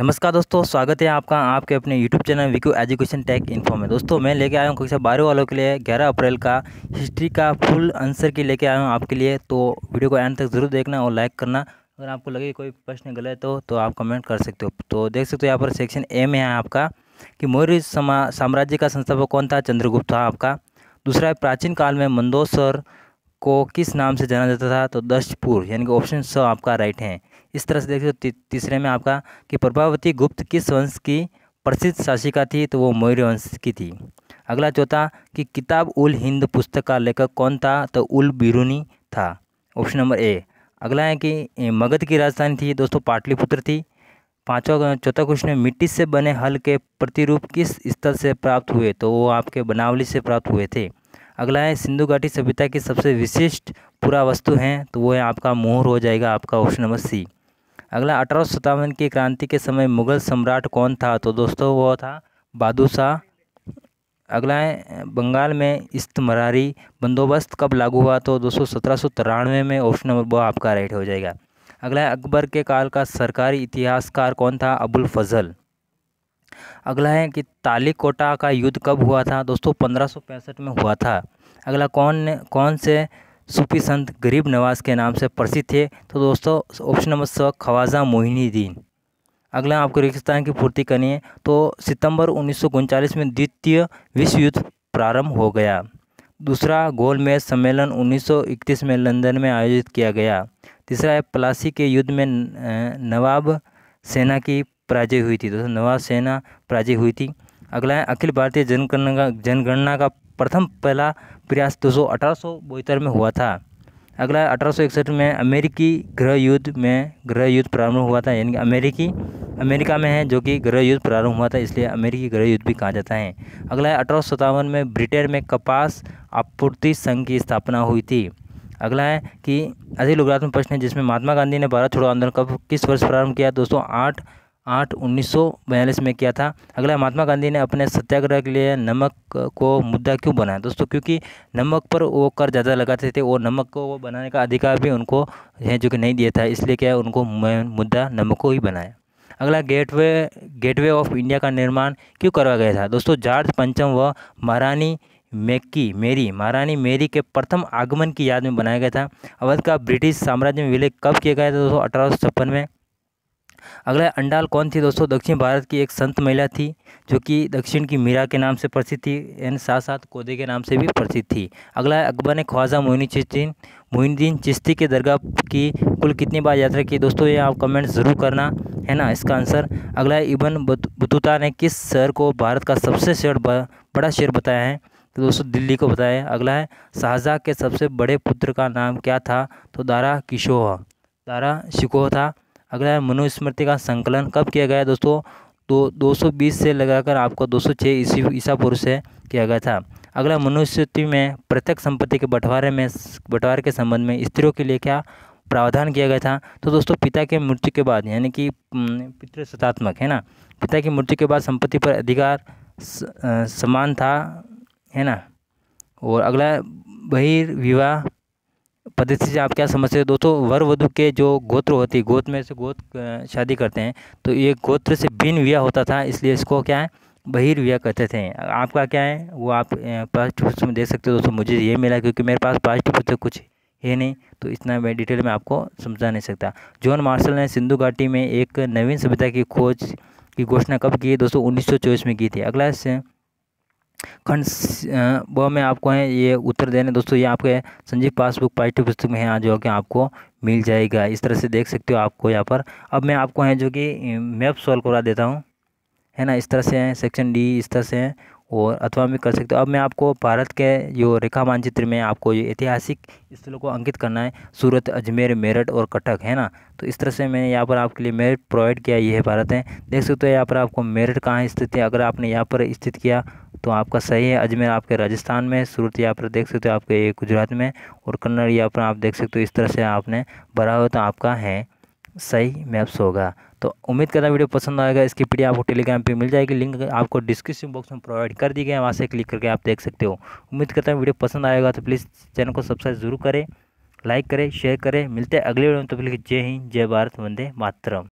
नमस्कार दोस्तों स्वागत है आपका आपके अपने YouTube चैनल विक्यू एजुकेशन टेक इन्फो में दोस्तों मैं लेके आया हूँ कक्षा बारह वालों के लिए 11 अप्रैल का हिस्ट्री का फुल आंसर की लेके आया हूँ आपके लिए तो वीडियो को एंड तक ज़रूर देखना और लाइक करना अगर आपको लगे कोई प्रश्न गलत हो तो आप कमेंट कर सकते हो तो देख सकते हो यहाँ पर सेक्शन ए में है आपका कि मौर्य साम्राज्य का संस्थापक कौन था चंद्रगुप्त था आपका दूसरा है प्राचीन काल में मंदोसर को किस नाम से जाना जाता था तो दशपुर यानी कि ऑप्शन स आपका राइट है इस तरह से देखिए सकते तो तीसरे में आपका कि प्रभावती गुप्त किस वंश की प्रसिद्ध शासिका थी तो वो मौर्य वंश की थी अगला चौथा कि किताब उल हिंद पुस्तक का लेखक कौन था तो उल बिरूनी था ऑप्शन नंबर ए अगला है कि मगध की राजधानी थी दोस्तों पाटलिपुत्र थी पांचवा चौथा क्वेश्चन है मिट्टी से बने हल के प्रतिरूप किस स्थल से प्राप्त हुए तो वो आपके बनावली से प्राप्त हुए थे अगला है सिंधु घाटी सभ्यता की सबसे विशिष्ट पुरावस्तु हैं तो वो है आपका मोहर हो जाएगा आपका ऑप्शन नंबर सी अगला अठारह सौ की क्रांति के समय मुगल सम्राट कौन था तो दोस्तों वो था बहादुर शाह अगला है बंगाल में इस्तमरारी बंदोबस्त कब लागू हुआ तो दोस्तों सत्रह में ऑप्शन नंबर वो आपका राइट हो जाएगा अगला है अकबर के काल का सरकारी इतिहासकार कौन था अबुल फजल अगला है कि तालिकोटा का युद्ध कब हुआ था दोस्तों पंद्रह में हुआ था अगला कौन ने कौन से सूफी संत गरीब नवाज़ के नाम से प्रसिद्ध थे तो दोस्तों ऑप्शन नंबर स ख्वाजा मोहिनीद्दीन अगला आपको रेगिस्तान की पूर्ति करनी है तो सितंबर उन्नीस में द्वितीय विश्व युद्ध प्रारंभ हो गया दूसरा गोलमेज सम्मेलन 1931 में लंदन में आयोजित किया गया तीसरा है प्लासी के युद्ध में नवाब सेना की पराजय हुई थी दोस्तों नवाब सेना पराजय हुई थी अगला है अखिल भारतीय जनगणना जनगणना का प्रथम पहला प्रयास दो सौ अठारह में हुआ था अगला अठारह में अमेरिकी गृह युद्ध में गृह युद्ध प्रारंभ हुआ था यानी कि अमेरिकी अमेरिका में है जो कि गृह युद्ध प्रारंभ हुआ था इसलिए अमेरिकी गृह युद्ध भी कहा जाता है अगला सौ अठारह में ब्रिटेन में कपास आपूर्ति संघ की स्थापना हुई थी अगला है कि अधिक लोकरात्मक प्रश्न है जिसमें महात्मा गांधी ने भारत छोड़ो आंदोलन कब किस वर्ष प्रारंभ किया दोस्तों आठ आठ उन्नीस में किया था अगला महात्मा गांधी ने अपने सत्याग्रह के लिए नमक को मुद्दा क्यों बनाया दोस्तों क्योंकि नमक पर वो कर ज़्यादा लगाते थे और नमक को वो बनाने का अधिकार भी उनको है जो कि नहीं दिया था इसलिए क्या है उनको मुद्दा नमक को ही बनाया अगला गेटवे गेटवे ऑफ इंडिया का निर्माण क्यों करवाया गया था दोस्तों जॉर्ज पंचम व महारानी मेक्की मेरी महारानी मेरी के प्रथम आगमन की याद में बनाया गया था अवध का ब्रिटिश साम्राज्य में विलय कब किया गया था दोस्तों अठारह में अगला अंडाल कौन थी दोस्तों दक्षिण भारत की एक संत महिला थी जो कि दक्षिण की मीरा के नाम से प्रसिद्ध थी एन साथ साथ कोदे के नाम से भी प्रसिद्ध थी अगला है अकबर ने ख्वाजा मोहिनी चिस्तीन मोहिनुद्दीन चिश्ती के दरगाह की कुल कितनी बार यात्रा की दोस्तों ये आप कमेंट ज़रूर करना है ना इसका आंसर अगला है इबन बतूता ने किस शहर को भारत का सबसे शहर बड़ा शहर बताया है तो दोस्तों दिल्ली को बताया है अगला है शाहजहाँ के सबसे बड़े पुत्र का नाम क्या था तो दारा किशोह दारा शिकोह था अगला है मनुस्मृति का संकलन कब किया गया दोस्तों दो दो सौ बीस से लगाकर आपको दो सौ छः ईसी ईसा पूर्व से किया गया था अगला मनुस्मृति में प्रत्येक संपत्ति के बंटवारे में बंटवारे के संबंध में स्त्रियों के लिए क्या प्रावधान किया गया था तो दोस्तों पिता के मृत्यु के बाद यानी कि पितृसतात्मक है ना पिता की मृत्यु के बाद संपत्ति पर अधिकार समान था है ना और अगला बहिर्विवाह पद्धति से आप क्या समझते हैं दोस्तों वर वधु के जो गोत्र होती है गोत्र में से गोत्र शादी करते हैं तो ये गोत्र से बिन विवाह होता था इसलिए इसको क्या है बहिर्विवाह कहते थे आपका क्या है वो आप पास्ट पुस्तक में देख सकते हो दोस्तों मुझे ये मिला क्योंकि मेरे पास पास्ट पुस्तक कुछ है नहीं तो इतना मैं डिटेल में आपको समझा नहीं सकता जॉन मार्शल ने सिंधु घाटी में एक नवीन सभ्यता की खोज की घोषणा कब की दोस्तों चौबीस में की थी अगला खंड वह में आपको है ये उत्तर देने दोस्तों ये आपके संजीव पासबुक पाठ्य पुस्तक में है जो कि आपको मिल जाएगा इस तरह से देख सकते हो आपको यहाँ पर अब मैं आपको है जो कि मैप सॉल्व करा देता हूँ है ना इस तरह से है सेक्शन डी इस तरह से है और अथवा भी कर सकते हो अब मैं आपको भारत के जो रेखा मानचित्र में आपको ये ऐतिहासिक स्थलों को अंकित करना है सूरत अजमेर मेरठ और कटक है ना तो इस तरह से मैंने यहाँ पर आपके लिए मेरठ प्रोवाइड किया ये है भारत है देख सकते हो यहाँ पर आपको मेरठ कहाँ स्थित है अगर आपने यहाँ पर स्थित किया तो आपका सही है अजमेर आपके राजस्थान में सूरत यहाँ पर देख सकते हो आपके गुजरात में और कन्नड़ यहाँ पर आप देख सकते हो इस तरह से आपने भरा हो तो आपका है सही मैप्स होगा तो उम्मीद करता वीडियो पसंद आएगा इसकी पी आपको टेलीग्राम पर मिल जाएगी लिंक आपको डिस्क्रिप्शन बॉक्स में प्रोवाइड कर दी गई है वहाँ से क्लिक करके आप देख सकते हो उम्मीद करता हूँ वीडियो पसंद आएगा तो प्लीज़ चैनल को सब्सक्राइब जरूर करें लाइक करें शेयर करें मिलते हैं अगले वीडियो में तो प्लीज़ जय हिंद जय भारत वंदे मातरम